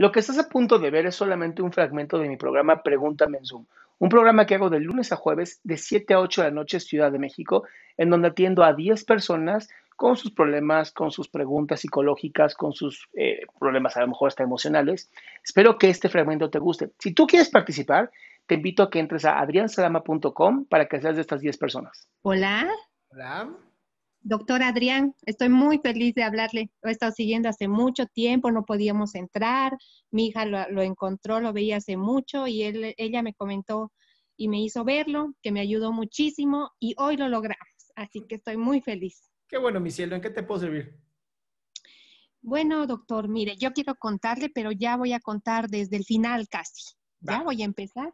Lo que estás a punto de ver es solamente un fragmento de mi programa Pregúntame en Zoom, un programa que hago de lunes a jueves de 7 a 8 de la noche Ciudad de México, en donde atiendo a 10 personas con sus problemas, con sus preguntas psicológicas, con sus eh, problemas a lo mejor hasta emocionales. Espero que este fragmento te guste. Si tú quieres participar, te invito a que entres a adriansalama.com para que seas de estas 10 personas. Hola. Hola. Doctor Adrián, estoy muy feliz de hablarle. Lo he estado siguiendo hace mucho tiempo, no podíamos entrar. Mi hija lo, encontró, lo veía hace mucho y ella me comentó y me hizo verlo, que me ayudó muchísimo y hoy lo logramos. Así que estoy muy feliz. Qué bueno, mi cielo. ¿En qué te puedo servir? Bueno, doctor, mire, yo quiero contarle, pero ya voy a contar desde el final casi. Ya voy a empezar,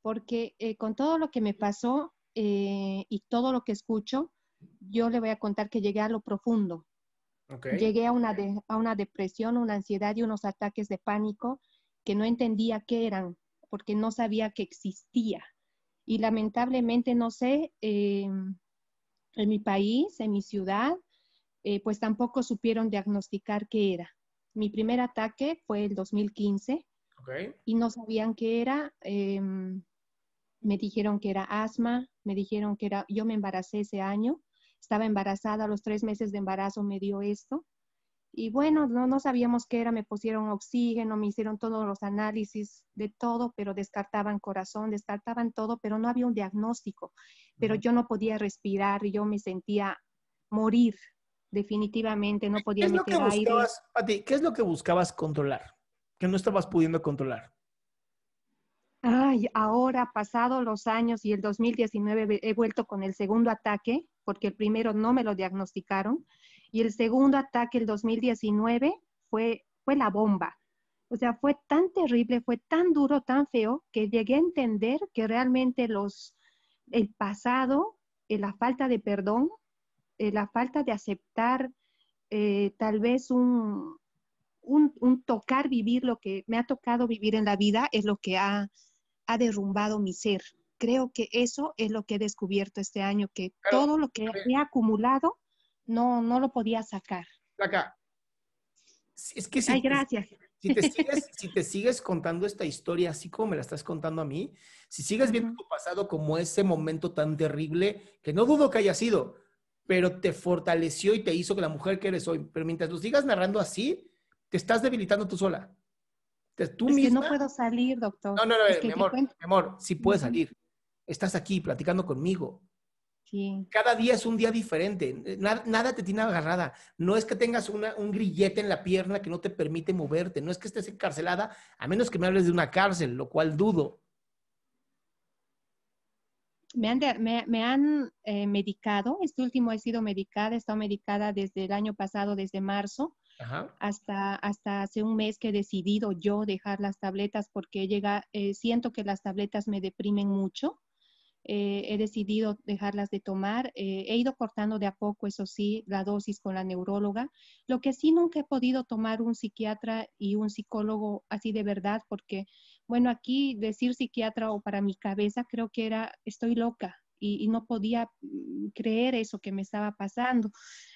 porque eh, con todo lo que me pasó eh, y todo lo que escucho, yo le voy a contar que llegué a lo profundo. Llegué a una, a una depresión, una ansiedad y unos ataques de pánico que no entendía qué eran, porque no sabía que existía. Y lamentablemente, no sé, eh, en mi país, en mi ciudad, eh, pues tampoco supieron diagnosticar qué era. Mi primer ataque fue el 2015 y no sabían qué era. Em, me dijeron que era asma, me dijeron que era, yo me embaracé ese año estaba embarazada, a los tres meses de embarazo me dio esto. Y bueno, no, no sabíamos qué era, me pusieron oxígeno, me hicieron todos los análisis de todo, pero descartaban corazón, descartaban todo, pero no había un diagnóstico. Pero yo no podía respirar, yo me sentía morir, definitivamente, no podía ¿Qué meter aire. ¿qué es lo que buscabas controlar? Que no estabas pudiendo controlar. Ay, ahora, pasado los años y el 2019, he vuelto con el segundo ataque porque el primero no me lo diagnosticaron. Y el segundo ataque, el 2019, fue, fue la bomba. O sea, fue tan terrible, fue tan duro, tan feo, que llegué a entender que realmente los, el pasado, eh, la falta de perdón, eh, la falta de aceptar eh, tal vez un, un, un, tocar vivir lo que me ha tocado vivir en la vida es lo que ha, ha derrumbado mi ser, creo que eso es lo que he descubierto este año, que todo lo que he acumulado no, no lo podía sacar. Acá. Es que si, Ay, gracias. Si te, sigues, contando esta historia así como me la estás contando a mí, si sigues viendo tu pasado como ese momento tan terrible, que no dudo que haya sido, pero te fortaleció y te hizo que la mujer que eres hoy. Pero mientras lo sigas narrando así, te estás debilitando tú sola. Tú es que no puedo salir, doctor. No, no, no, mi, amor, mi amor, sí puedes salir estás aquí platicando conmigo. Cada día es un día diferente, eh, nada, te tiene agarrada. No es que tengas un grillete en la pierna que no te permite moverte, no es que estés encarcelada, a menos que me hables de una cárcel, lo cual dudo. Me han, eh, medicado, este último he sido medicada, he estado medicada desde el año pasado, desde marzo, Hasta, hasta hace un mes que he decidido yo dejar las tabletas porque llega, eh, siento que las tabletas me deprimen mucho. Eh, he decidido dejarlas de tomar. Eh, he ido cortando de a poco, eso sí, la dosis con la neuróloga. Lo que sí nunca he podido tomar un psiquiatra y un psicólogo así de verdad, porque, bueno, aquí decir psiquiatra o para mi cabeza creo que era, estoy loca, y, no podía mm, creer eso que me estaba pasando.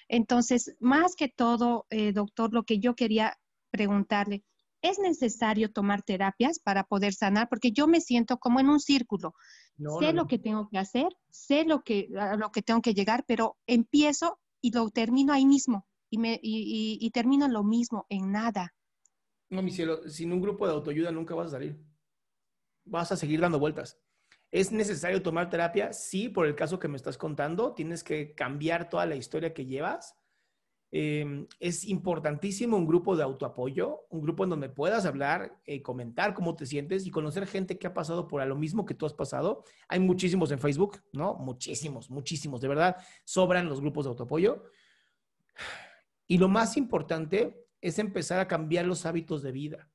Entonces, más que todo, eh, doctor, lo que yo quería preguntarle, ¿es necesario tomar terapias para poder sanar? Porque yo me siento como en un círculo sé lo que tengo que hacer, sé lo que, lo que tengo que llegar, pero empiezo y lo termino ahí mismo y, me, y, y termino lo mismo, en nada. No, mi cielo, sin un grupo de autoayuda nunca vas a salir. Vas a seguir dando vueltas. ¿Es necesario tomar terapia? Sí, por el caso que me estás contando, tienes que cambiar toda la historia que llevas Em, es importantísimo un grupo de autoapoyo, un grupo en donde puedas hablar, eh, comentar cómo te sientes y conocer gente que ha pasado por lo mismo que tú has pasado. Hay muchísimos en Facebook, ¿no? Muchísimos, muchísimos. De verdad, sobran los grupos de autoapoyo. Y lo más importante es empezar a cambiar los hábitos de vida.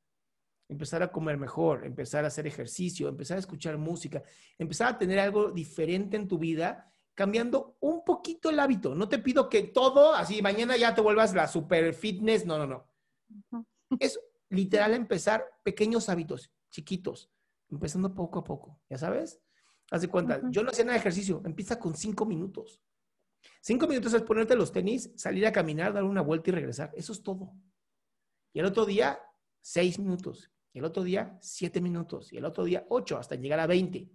Empezar a comer mejor, empezar a hacer ejercicio, empezar a escuchar música, empezar a tener algo diferente en tu vida cambiando un poquito el hábito. No te pido que todo, así mañana ya te vuelvas la super fitness, no, no, no. Es literal empezar pequeños hábitos, chiquitos, empezando poco a poco, ¿ya sabes? Haz de cuenta, yo no hacía nada de ejercicio, empieza con cinco minutos. Cinco minutos es ponerte los tenis, salir a caminar, dar una vuelta y regresar. Eso es todo. Y el otro día, seis minutos. Y el otro día, siete minutos. Y el otro día, ocho, hasta llegar a veinte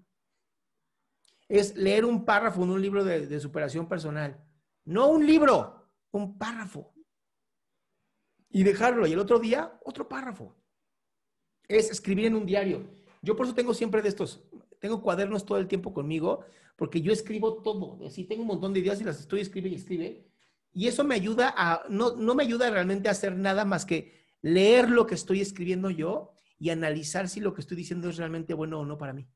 es leer un párrafo en un libro de, superación personal. No un libro, un párrafo. Y dejarlo. Y el otro día, otro párrafo. Es escribir en un diario. Yo por eso tengo siempre de estos. Tengo cuadernos todo el tiempo conmigo, porque yo escribo todo. Así tengo un montón de ideas y las estoy escribiendo, y escribe. Y eso me ayuda a, no, no me ayuda realmente a hacer nada más que leer lo que estoy escribiendo yo y analizar si lo que estoy diciendo es realmente bueno o no para mí.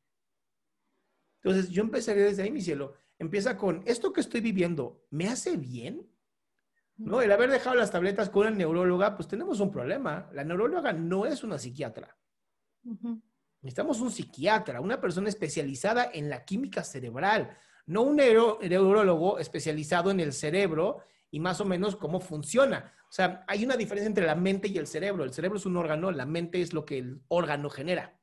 Entonces, yo empezaría desde ahí, mi cielo. Empieza con, ¿esto que estoy viviendo me hace bien? ¿No? El haber dejado las tabletas con el neuróloga, pues tenemos un problema. La neuróloga no es una psiquiatra. Necesitamos un psiquiatra, una persona especializada en la química cerebral, no un neurólogo especializado en el cerebro y más o menos cómo funciona. O sea, hay una diferencia entre la mente y el cerebro. El cerebro es un órgano, la mente es lo que el órgano genera.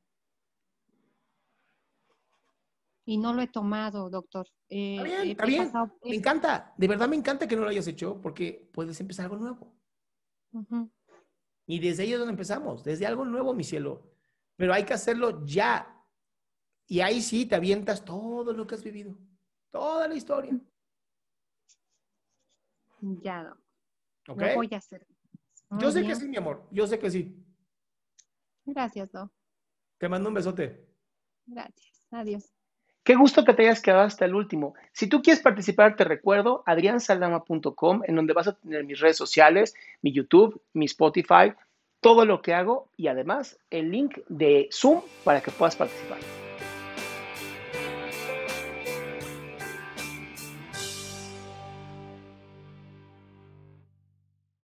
y no lo he tomado, doctor. Eh, está bien, eh, está bien. Me eh encanta, de verdad me encanta que no lo hayas hecho porque puedes empezar algo nuevo. Y desde ahí es donde empezamos, desde algo nuevo, mi cielo. Pero hay que hacerlo ya. Y ahí sí te avientas todo lo que has vivido, toda la historia. Ya, doctor. Ok. Lo voy a hacer. yo sé que sí, mi amor. Yo sé que sí. Gracias, Do. Te mando un besote. Gracias. Adiós. Qué gusto que te hayas quedado hasta el último. Si tú quieres participar, te recuerdo adriansaldama.com, en donde vas a tener mis redes sociales, mi YouTube, mi Spotify, todo lo que hago y además el link de Zoom para que puedas participar.